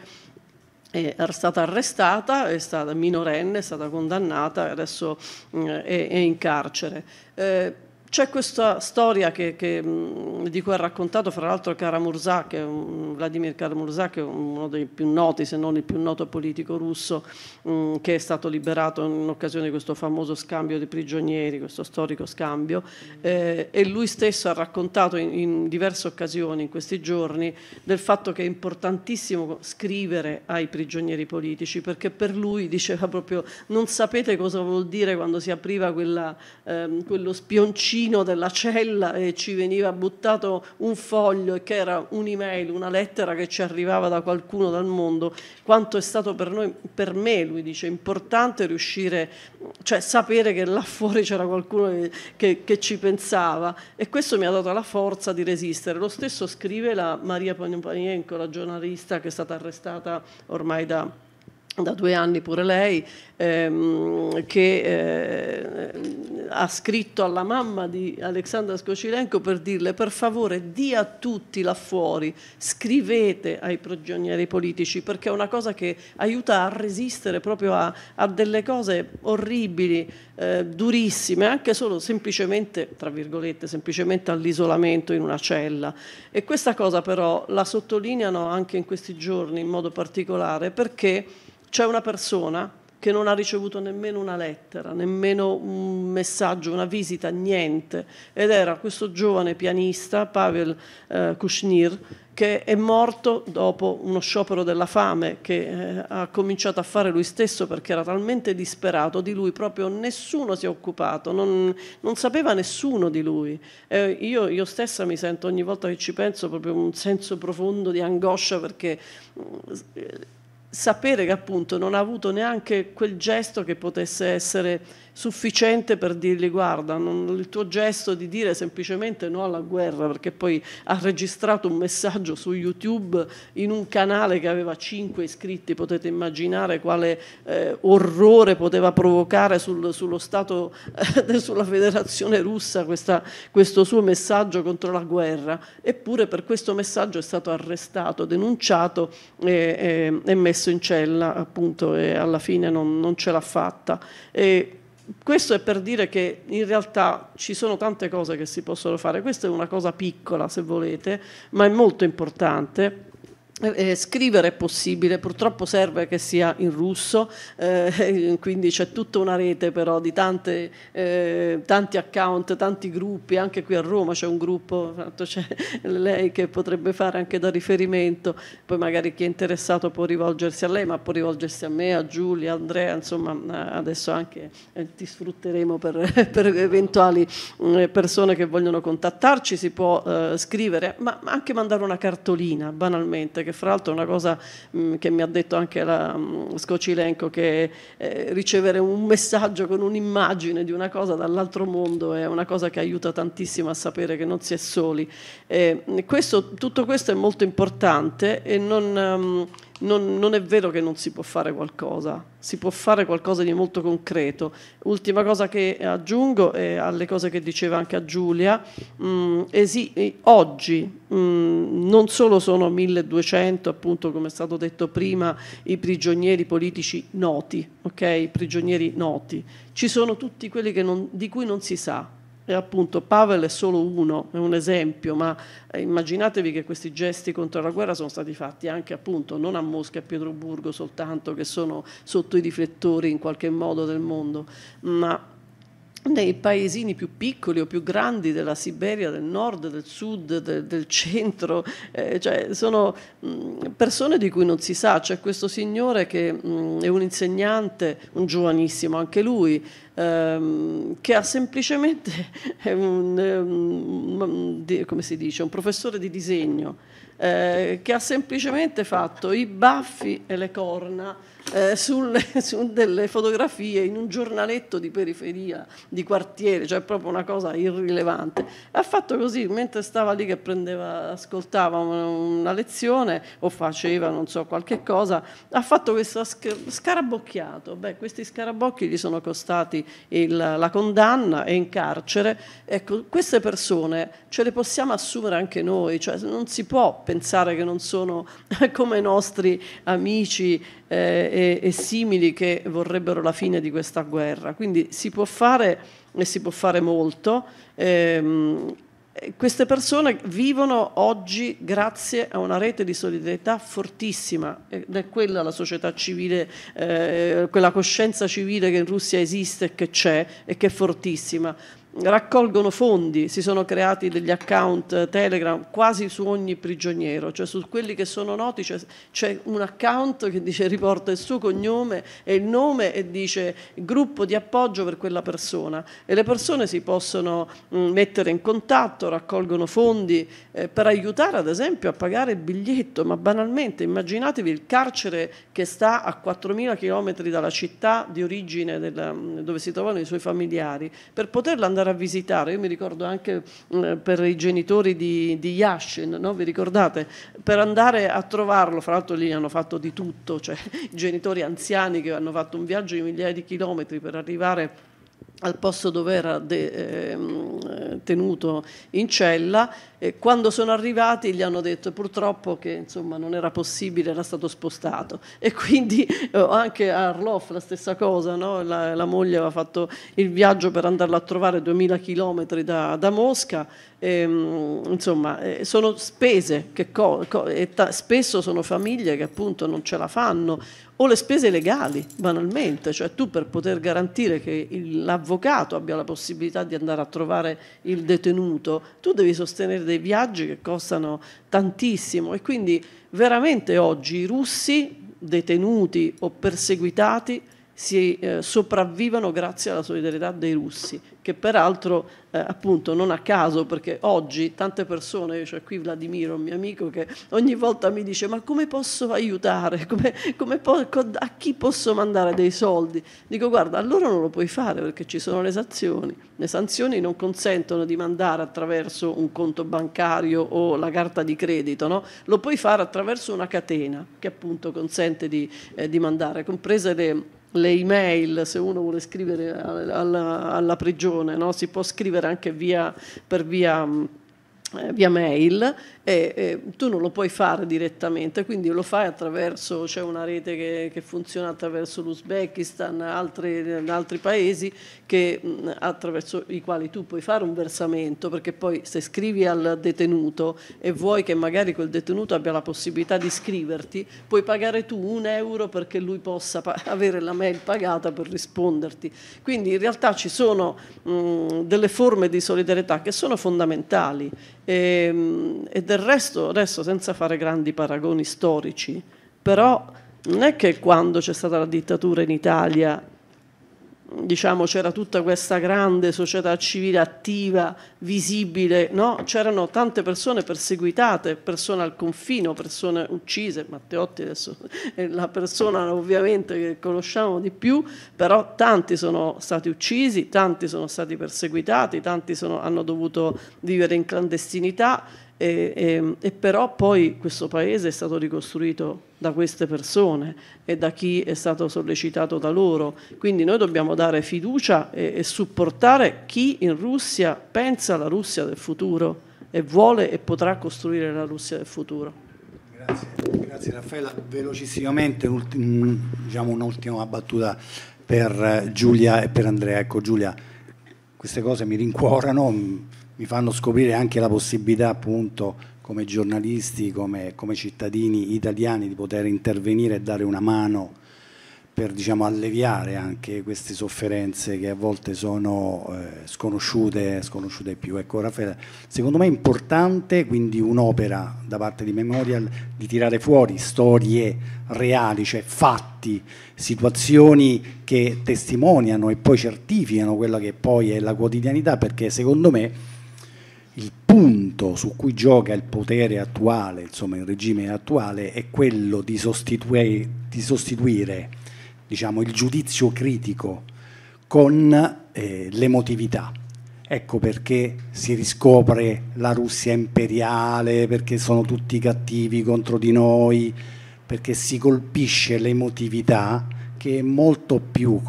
era stata arrestata, è stata minorenne, è stata condannata e adesso mm, è, in carcere. Eh, c'è questa storia che, che, di cui ha raccontato fra l'altro Karamurza, che Vladimir Karamurza, che è uno dei più noti, se non il più noto politico russo, mh, che è stato liberato in occasione di questo famoso scambio di prigionieri, questo storico scambio, eh, e lui stesso ha raccontato in, in, diverse occasioni in questi giorni del fatto che è importantissimo scrivere ai prigionieri politici, perché per lui diceva proprio non sapete cosa vuol dire quando si apriva quella, ehm, quello spioncino vicino della cella e ci veniva buttato un foglio che era un'email, una lettera che ci arrivava da qualcuno dal mondo, quanto è stato per, noi, per me, lui dice, importante riuscire, cioè sapere che là fuori c'era qualcuno che, che, che ci pensava e questo mi ha dato la forza di resistere. Lo stesso scrive la Maria Panienko, la giornalista che è stata arrestata ormai da da due anni pure lei, ehm, che eh, ha scritto alla mamma di Alexandra Skocilenko per dirle per favore dia a tutti là fuori, scrivete ai prigionieri politici perché è una cosa che aiuta a resistere proprio a, a delle cose orribili, eh, durissime, anche solo semplicemente, tra virgolette, semplicemente all'isolamento in una cella. E questa cosa però la sottolineano anche in questi giorni in modo particolare perché c'è una persona che non ha ricevuto nemmeno una lettera, nemmeno un messaggio, una visita, niente. Ed era questo giovane pianista, Pavel eh, Kushnir, che è morto dopo uno sciopero della fame che eh, ha cominciato a fare lui stesso perché era talmente disperato di lui, proprio nessuno si è occupato, non, non sapeva nessuno di lui. Eh, io, io, stessa mi sento ogni volta che ci penso proprio un senso profondo di angoscia perché eh, sapere che appunto non ha avuto neanche quel gesto che potesse essere sufficiente per dirgli guarda, non, il tuo gesto di dire semplicemente no alla guerra, perché poi ha registrato un messaggio su YouTube in un canale che aveva 5 iscritti, potete immaginare quale eh, orrore poteva provocare sul, sullo Stato, eh, sulla Federazione russa questa, questo suo messaggio contro la guerra, eppure per questo messaggio è stato arrestato, denunciato e, e, e messo in cella appunto e alla fine non, non ce l'ha fatta. E, questo è per dire che in realtà ci sono tante cose che si possono fare. Questa è una cosa piccola, se volete, ma è molto importante eh, eh, scrivere è possibile, purtroppo serve che sia in russo, eh, quindi c'è tutta una rete però di tante, eh, tanti account, tanti gruppi, anche qui a Roma c'è un gruppo, c'è lei che potrebbe fare anche da riferimento, poi magari chi è interessato può rivolgersi a lei, ma può rivolgersi a me, a Giulia, a Andrea, insomma adesso anche eh, ti sfrutteremo per, per eventuali eh, persone che vogliono contattarci, si può scrivere, ma, ma anche mandare una cartolina banalmente che fra l'altro è una cosa mh, mm, che mi ha detto anche la mh, mm, Scocilenco, che eh, ricevere un messaggio con un'immagine di una cosa dall'altro mondo è una cosa che aiuta tantissimo a sapere che non si è soli. Eh, questo, tutto questo è molto importante e non... Mh, non, non, è vero che non si può fare qualcosa, si può fare qualcosa di molto concreto. Ultima cosa che aggiungo alle cose che diceva anche a Giulia, mh, mm, esi- eh, oggi mh, mm, non solo sono 1200, appunto come è stato detto prima, i prigionieri politici noti, ok? I prigionieri noti, ci sono tutti quelli non, di cui non si sa e appunto Pavel è solo uno, è un esempio, ma eh, immaginatevi che questi gesti contro la guerra sono stati fatti anche appunto non a Mosca e a Pietroburgo soltanto, che sono sotto i riflettori in qualche modo del mondo, ma nei paesini più piccoli o più grandi della Siberia, del nord, del sud, de, del centro, eh, cioè sono mh, mm, persone di cui non si sa. C'è questo signore che mh, mm, è un insegnante, un giovanissimo anche lui, ehm, che ha semplicemente un, um, come si dice, un professore di disegno, eh, che ha semplicemente fatto i baffi e le corna eh, sulle, su delle fotografie in un giornaletto di periferia, di quartiere, cioè proprio una cosa irrilevante. Ha fatto così, mentre stava lì che prendeva, ascoltava una lezione o faceva, non so, qualche cosa, ha fatto questo scarabocchiato. Beh, questi scarabocchi gli sono costati il, la condanna e in carcere. Ecco, queste persone ce le possiamo assumere anche noi, cioè non si può pensare che non sono come i nostri amici. Eh, e, e simili che vorrebbero la fine di questa guerra. Quindi si può fare e si può fare molto. Ehm, queste persone vivono oggi grazie a una rete di solidarietà fortissima ed è quella la società civile, eh, quella coscienza civile che in Russia esiste e che c'è e che è fortissima raccolgono fondi, si sono creati degli account Telegram quasi su ogni prigioniero, cioè su quelli che sono noti cioè c'è, un account che dice riporta il suo cognome e il nome e dice gruppo di appoggio per quella persona e le persone si possono mh, mm, mettere in contatto, raccolgono fondi eh, per aiutare ad esempio a pagare il biglietto, ma banalmente immaginatevi il carcere che sta a 4.000 km dalla città di origine della, mm, dove si trovano i suoi familiari, per poterla andare andare a visitare. Io mi ricordo anche mm, per i genitori di, di Yashin, no? vi ricordate? Per andare a trovarlo, fra l'altro lì hanno fatto di tutto, cioè i genitori anziani che hanno fatto un viaggio di migliaia di chilometri per arrivare al posto dove era de, eh, tenuto in cella. E quando sono arrivati gli hanno detto purtroppo che insomma, non era possibile, era stato spostato. E quindi eh, anche a Arloff la stessa cosa, no? la, la, moglie aveva fatto il viaggio per andarlo a trovare 2000 km da, da Mosca. E, ehm, insomma, eh, sono spese, che co- co- e ta- spesso sono famiglie che appunto non ce la fanno o le spese legali, banalmente, cioè tu per poter garantire che l'avvocato abbia la possibilità di andare a trovare il detenuto, tu devi sostenere dei viaggi che costano tantissimo e quindi veramente oggi i russi detenuti o perseguitati si eh, sopravvivano grazie alla solidarietà dei russi, che peraltro eh, appunto non a caso, perché oggi tante persone, cioè qui Vladimiro, un mio amico, che ogni volta mi dice ma come posso aiutare, come, come po- a chi posso mandare dei soldi? Dico guarda, allora non lo puoi fare perché ci sono le sanzioni, le sanzioni non consentono di mandare attraverso un conto bancario o la carta di credito, no? lo puoi fare attraverso una catena che appunto consente di, eh, di mandare, comprese le le email, se uno vuole scrivere alla, alla, alla prigione, no? si può scrivere anche via, per via eh, via mail e, e, tu non lo puoi fare direttamente, quindi lo fai attraverso, c'è cioè una rete che, che, funziona attraverso l'Uzbekistan, altri, altri paesi che, mm, attraverso i quali tu puoi fare un versamento, perché poi se scrivi al detenuto e vuoi che magari quel detenuto abbia la possibilità di scriverti, puoi pagare tu un euro perché lui possa avere la mail pagata per risponderti. Quindi in realtà ci sono mh, mm, delle forme di solidarietà che sono fondamentali e, ehm, e del resto, adesso senza fare grandi paragoni storici, però non è che quando c'è stata la dittatura in Italia diciamo, c'era tutta questa grande società civile attiva, visibile, no? c'erano tante persone perseguitate, persone al confino, persone uccise, Matteotti adesso è la persona ovviamente che conosciamo di più, però tanti sono stati uccisi, tanti sono stati perseguitati, tanti sono, hanno dovuto vivere in clandestinità e, e, e, però poi questo paese è stato ricostruito da queste persone e da chi è stato sollecitato da loro. Quindi noi dobbiamo dare fiducia e, e supportare chi in Russia pensa alla Russia del futuro e vuole e potrà costruire la Russia del futuro. Grazie, grazie Raffaella. Velocissimamente mm, diciamo un'ultima battuta per eh, Giulia e per Andrea. Ecco Giulia, queste cose mi rincuorano mm, mi fanno scoprire anche la possibilità appunto come giornalisti, come, come, cittadini italiani di poter intervenire e dare una mano per diciamo, alleviare anche queste sofferenze che a volte sono eh, sconosciute, sconosciute più. Ecco Raffaele, secondo me è importante quindi un'opera da parte di Memorial di tirare fuori storie reali, cioè fatti, situazioni che testimoniano e poi certificano quella che poi è la quotidianità, perché secondo me il punto su cui gioca il potere attuale, insomma il regime attuale, è quello di sostituire, di sostituire diciamo, il giudizio critico con eh, l'emotività. Ecco perché si riscopre la Russia imperiale, perché sono tutti cattivi contro di noi, perché si colpisce l'emotività che è molto più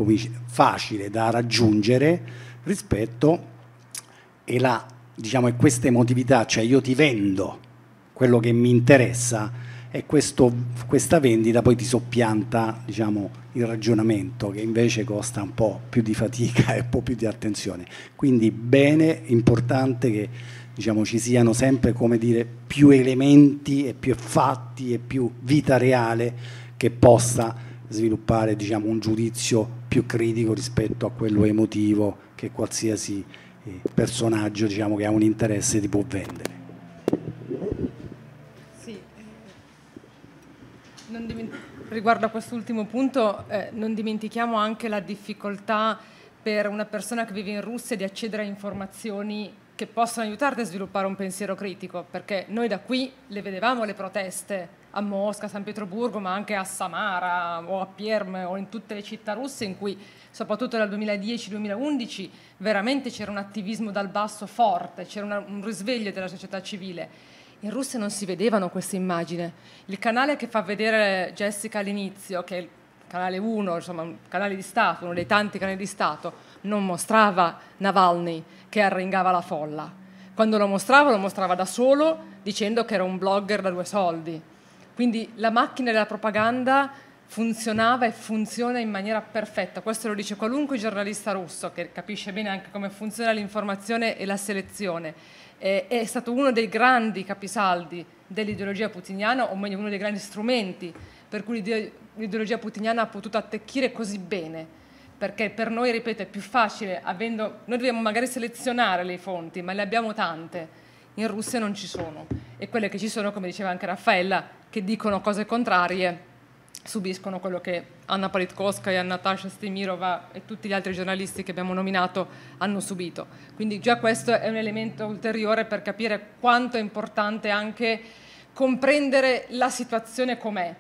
facile da raggiungere rispetto e la diciamo, è questa emotività, cioè io ti vendo quello che mi interessa e questo, questa vendita poi ti soppianta diciamo, il ragionamento che invece costa un po' più di fatica e un po' più di attenzione. Quindi bene, importante che diciamo, ci siano sempre dire, più elementi e più fatti e più vita reale che possa sviluppare diciamo, un giudizio più critico rispetto a quello emotivo che qualsiasi personaggio diciamo, che ha un interesse ti può vendere. Sì. Eh, Diment- riguardo a quest'ultimo punto, eh, non dimentichiamo anche la difficoltà per una persona che vive in Russia di accedere a informazioni che possono aiutarti a sviluppare un pensiero critico, perché noi da qui le vedevamo le proteste a Mosca, a San Pietroburgo, ma anche a Samara o a Perm o in tutte le città russe in cui soprattutto dal 2010-2011 veramente c'era un attivismo dal basso forte, c'era una, un risveglio della società civile. In Russia non si vedevano queste immagini. Il canale che fa vedere Jessica all'inizio, che è il canale 1, insomma un canale di Stato, uno dei tanti canali di Stato, non mostrava Navalny che arringava la folla. Quando lo mostrava, lo mostrava da solo dicendo che era un blogger da due soldi quindi la macchina della propaganda funzionava e funziona in maniera perfetta. Questo lo dice qualunque giornalista russo che capisce bene anche come funziona l'informazione e la selezione. Eh, è stato uno dei grandi capisaldi dell'ideologia putiniana, o meglio uno dei grandi strumenti per cui l'ideologia putiniana ha potuto attecchire così bene. Perché per noi, ripeto, è più facile, avendo, noi dobbiamo magari selezionare le fonti, ma le abbiamo tante, in Russia non ci sono e quelle che ci sono, come diceva anche Raffaella, che dicono cose contrarie, subiscono quello che Anna Politkovskaya, Natasha Stemirova e tutti gli altri giornalisti che abbiamo nominato hanno subito. Quindi già questo è un elemento ulteriore per capire quanto è importante anche comprendere la situazione com'è,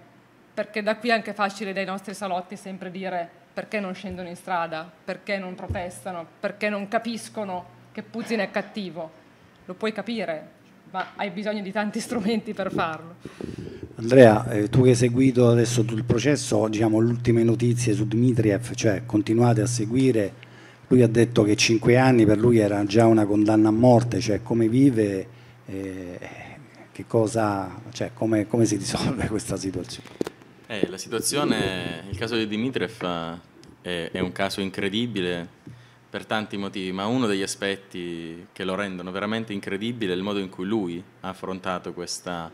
perché da qui è anche facile dai nostri salotti sempre dire perché non scendono in strada, perché non protestano, perché non capiscono che Putin è cattivo. Lo puoi capire, ma hai bisogno di tanti strumenti per farlo. Andrea, eh, tu che hai seguito adesso tutto il processo, diciamo le ultime notizie su Dmitriev, cioè continuate a seguire, lui ha detto che cinque anni per lui era già una condanna a morte, cioè come vive, eh, cosa, cioè, come, come, si risolve questa situazione? Eh, la situazione, il caso di Dmitriev eh, è, è un caso incredibile per tanti motivi, ma uno degli aspetti che lo rendono veramente incredibile è il modo in cui lui ha affrontato questa,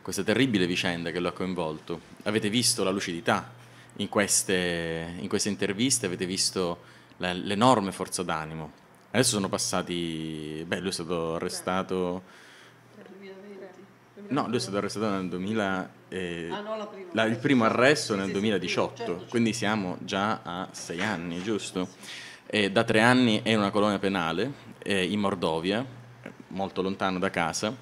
questa terribile vicenda che lo ha coinvolto. Avete visto la lucidità in queste, in queste interviste, avete visto la, l'enorme forza d'animo. Adesso sono passati, beh, lui è stato arrestato... No, lui è stato arrestato nel 2000, eh, ah, no, prima, la, il primo arresto nel 2018, certo, certo. quindi siamo già a sei anni, giusto? eh, da tre anni è in una colonia penale eh, in Mordovia, molto lontano da casa.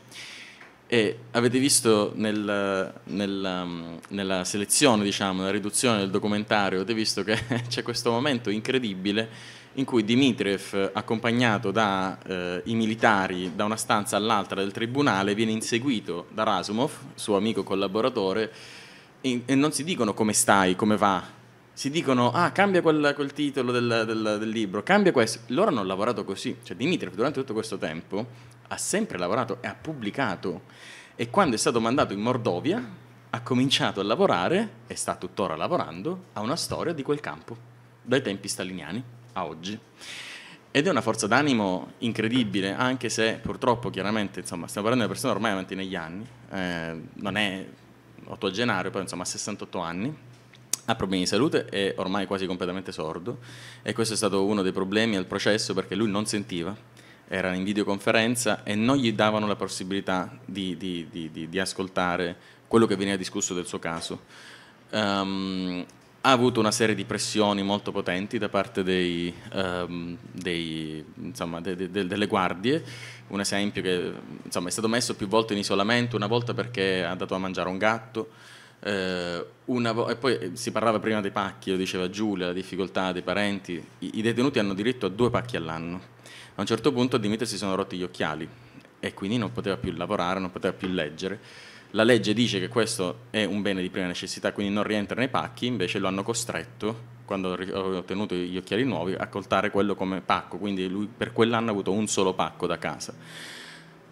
E avete visto nel, nel, um, nella selezione, diciamo, nella riduzione del documentario, avete visto che c'è questo momento incredibile in cui Dimitriev, accompagnato dai eh, militari da una stanza all'altra del tribunale, viene inseguito da Rasumov, suo amico collaboratore, e, e non si dicono come stai, come va, si dicono, ah, cambia quel, quel titolo del, del, del, libro, cambia questo. Loro hanno lavorato così. Cioè, Dimitrov durante tutto questo tempo ha sempre lavorato e ha pubblicato. E quando è stato mandato in Mordovia, ha cominciato a lavorare, e sta tuttora lavorando, a una storia di quel campo, dai tempi staliniani a oggi. Ed è una forza d'animo incredibile, anche se purtroppo chiaramente, insomma, stiamo parlando di una persona ormai avanti negli anni, eh, non è ottogenario, però insomma ha 68 anni, ha ah, problemi di salute, è ormai quasi completamente sordo e questo è stato uno dei problemi al processo perché lui non sentiva, era in videoconferenza e non gli davano la possibilità di, di, di, di ascoltare quello che veniva discusso del suo caso. Um, ha avuto una serie di pressioni molto potenti da parte dei, um, dei, insomma, de, de, de, delle guardie, un esempio che insomma, è stato messo più volte in isolamento, una volta perché ha dato a mangiare un gatto, eh, vo- e poi eh, si parlava prima dei pacchi, lo diceva Giulia, la difficoltà dei parenti. I, I, detenuti hanno diritto a due pacchi all'anno. A un certo punto Dimitri si sono rotti gli occhiali e quindi non poteva più lavorare, non poteva più leggere. La legge dice che questo è un bene di prima necessità, quindi non rientra nei pacchi, invece lo hanno costretto, quando ho ottenuto gli occhiali nuovi, a coltare quello come pacco, quindi lui per quell'anno ha avuto un solo pacco da casa.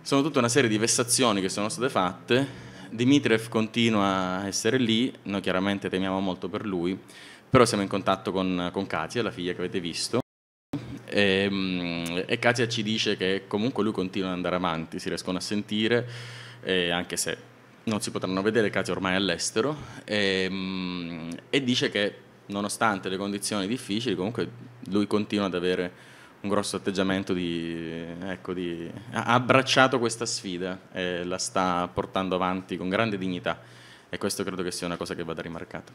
Sono tutta una serie di vessazioni che sono state fatte Dimitrev continua a essere lì, noi chiaramente temiamo molto per lui, però siamo in contatto con, con Katia, la figlia che avete visto, e, ehm, e Katia ci dice che comunque lui continua ad andare avanti, si riescono a sentire, anche se non si potranno vedere, Katia ormai è all'estero, e, ehm, e dice che nonostante le condizioni difficili comunque lui continua ad avere un grosso atteggiamento di, ecco, di, ha abbracciato questa sfida e la sta portando avanti con grande dignità e questo credo che sia una cosa che vada rimarcata.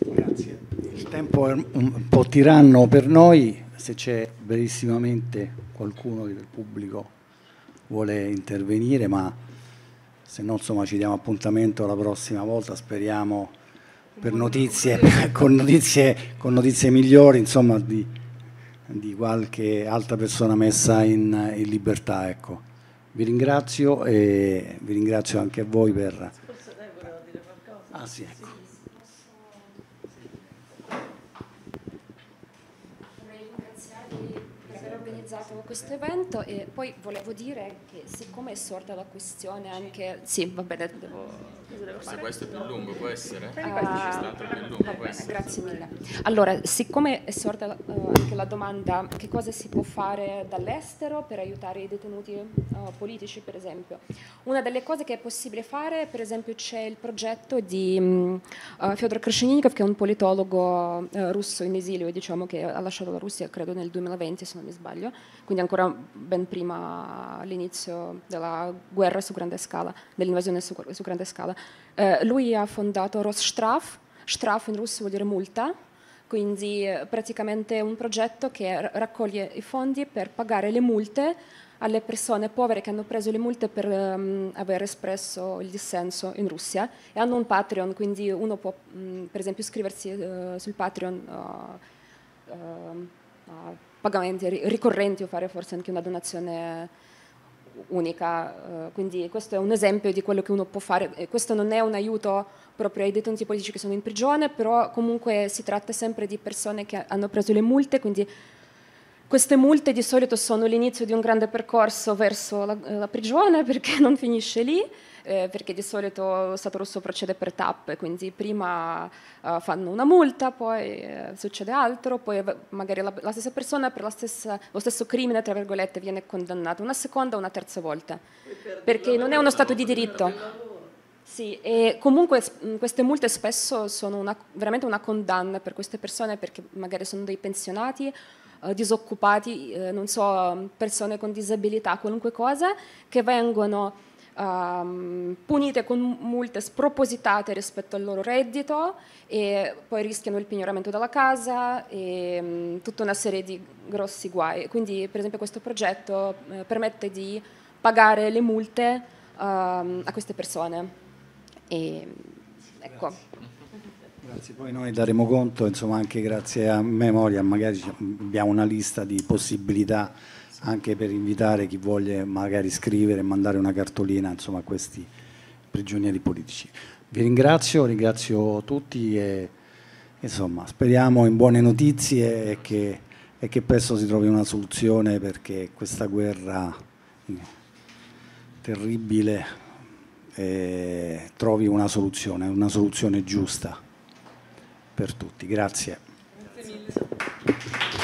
Grazie. Il tempo è un po' tiranno per noi, se c'è verissimamente qualcuno del pubblico vuole intervenire, ma se no insomma ci diamo appuntamento la prossima volta, speriamo per notizie, con notizie, con notizie migliori, insomma di di qualche altra persona messa in, in libertà. Ecco. Vi ringrazio e vi ringrazio anche a voi per... Forse lei voleva dire qualcosa. Ah sì, ecco. organizzato questo evento e poi volevo dire che siccome è sorta la questione anche... Sì, va bene, devo... devo questo è più lungo può essere? Ah, lungo, può bene, Grazie mille. Allora, siccome è sorta uh, anche la domanda che cosa si può fare dall'estero per aiutare i detenuti uh, politici, per esempio, una delle cose che è possibile fare, per esempio, c'è il progetto di uh, Fyodor Krashenikov, che è un politologo russo in esilio, diciamo che ha lasciato la Russia credo nel 2020 se non mi sbaglio, quindi ancora ben prima l'inizio della guerra su grande scala, dell'invasione su, su grande scala. Eh, lui ha fondato Rosstraf, Straf in russo vuol dire multa, quindi eh, praticamente un progetto che raccoglie i fondi per pagare le multe alle persone povere che hanno preso le multe per um, aver espresso il dissenso in Russia e hanno un Patreon, quindi uno può mh, mm, per esempio iscriversi uh, sul Patreon. Uh, uh, pagamenti ricorrenti o fare forse anche una donazione unica. Eh, quindi questo è un esempio di quello che uno può fare. Questo non è un aiuto proprio ai detenuti politici che sono in prigione, però comunque si tratta sempre di persone che hanno preso le multe, quindi queste multe di solito sono l'inizio di un grande percorso verso la, la prigione perché non finisce lì eh, perché di solito lo Stato russo procede per tappe, quindi prima eh, fanno una multa, poi eh, succede altro, poi magari la, la stessa persona per la stessa, lo stesso crimine, tra virgolette, viene condannata una seconda o una terza volta, perché non è uno Stato di diritto. Sì, e comunque queste multe spesso sono una, veramente una condanna per queste persone perché magari sono dei pensionati, eh, disoccupati, eh, non so, persone con disabilità, qualunque cosa, che vengono um, punite con multe spropositate rispetto al loro reddito e poi rischiano il pignoramento della casa e um, tutta una serie di grossi guai. Quindi per esempio questo progetto eh, permette di pagare le multe um, a queste persone. E, mm, ecco. Grazie. poi noi daremo conto, insomma anche grazie a Memoria, magari abbiamo una lista di possibilità anche per invitare chi vuole magari scrivere e mandare una cartolina insomma, a questi prigionieri politici. Vi ringrazio, ringrazio tutti e insomma, speriamo in buone notizie e che, e che presto si trovi una soluzione perché questa guerra eh, terribile eh, trovi una soluzione, una soluzione giusta per tutti. Grazie. Grazie mille.